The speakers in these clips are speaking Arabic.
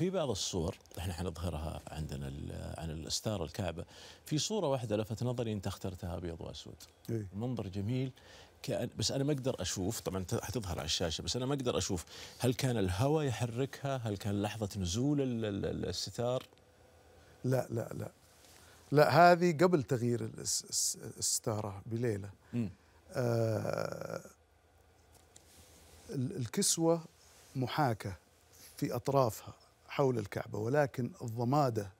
في بعض الصور احنا حنظهرها عندنا عن الاستار الكعبه في صوره واحده لفت نظري انت اخترتها ابيض واسود إيه؟ منظر جميل كأن بس انا ما اقدر اشوف طبعا حتظهر على الشاشه بس انا ما اقدر اشوف هل كان الهواء يحركها هل كان لحظه نزول الستار لا لا لا لا هذه قبل تغيير الستاره بليله آه الكسوه محاكه في اطرافها حول الكعبه ولكن الضماده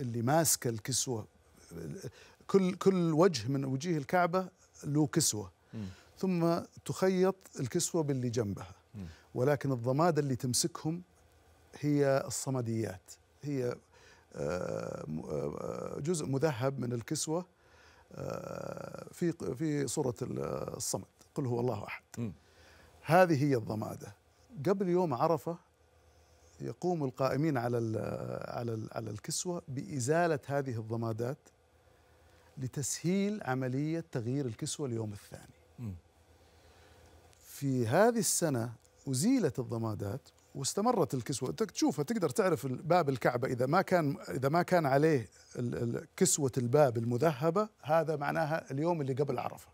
اللي ماسكه الكسوه كل كل وجه من وجيه الكعبه له كسوه ثم تخيط الكسوه باللي جنبها ولكن الضماده اللي تمسكهم هي الصمديات هي آه، آه، آه، جزء مذهب من الكسوه في في صوره الصمد قل هو الله احد هذه هي الضماده قبل يوم عرفه يقوم القائمين على على على الكسوه بازاله هذه الضمادات لتسهيل عمليه تغيير الكسوه اليوم الثاني. في هذه السنه ازيلت الضمادات واستمرت الكسوه، انت تشوفها تقدر تعرف باب الكعبه اذا ما كان اذا ما كان عليه كسوه الباب المذهبه هذا معناها اليوم اللي قبل عرفه.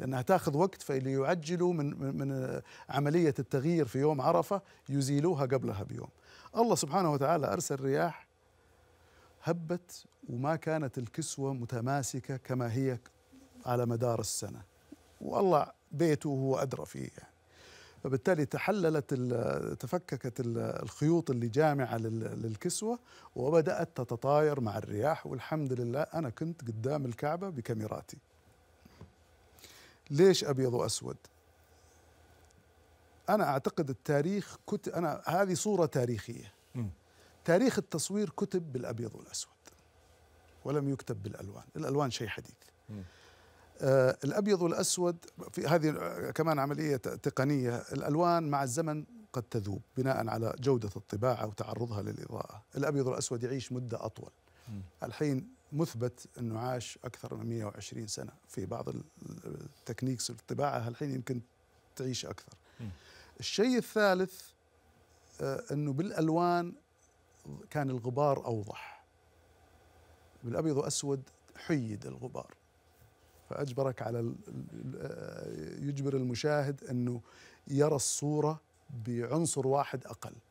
لأنها تأخذ وقت فليعجلوا من, من عملية التغيير في يوم عرفة يزيلوها قبلها بيوم الله سبحانه وتعالى أرسل رياح هبت وما كانت الكسوة متماسكة كما هي على مدار السنة والله بيته هو أدرى فيه يعني. فبالتالي تحللت تفككت الخيوط اللي جامعة للكسوة وبدأت تتطاير مع الرياح والحمد لله أنا كنت قدام الكعبة بكاميراتي ليش ابيض واسود؟ انا اعتقد التاريخ كتب انا هذه صوره تاريخيه تاريخ التصوير كتب بالابيض والاسود ولم يكتب بالالوان، الالوان شيء حديث. آه الابيض والاسود في هذه آه، كمان عمليه تقنيه، الالوان مع الزمن قد تذوب بناء على جوده الطباعه وتعرضها للاضاءه، الابيض والاسود يعيش مده اطول. الحين مثبت انه عاش اكثر من 120 سنه في بعض التكنيكس الطباعه الحين يمكن تعيش اكثر. الشيء الثالث آه، انه بالالوان كان الغبار اوضح. بالابيض واسود حيد الغبار. فاجبرك على آه، يجبر المشاهد انه يرى الصوره بعنصر واحد اقل.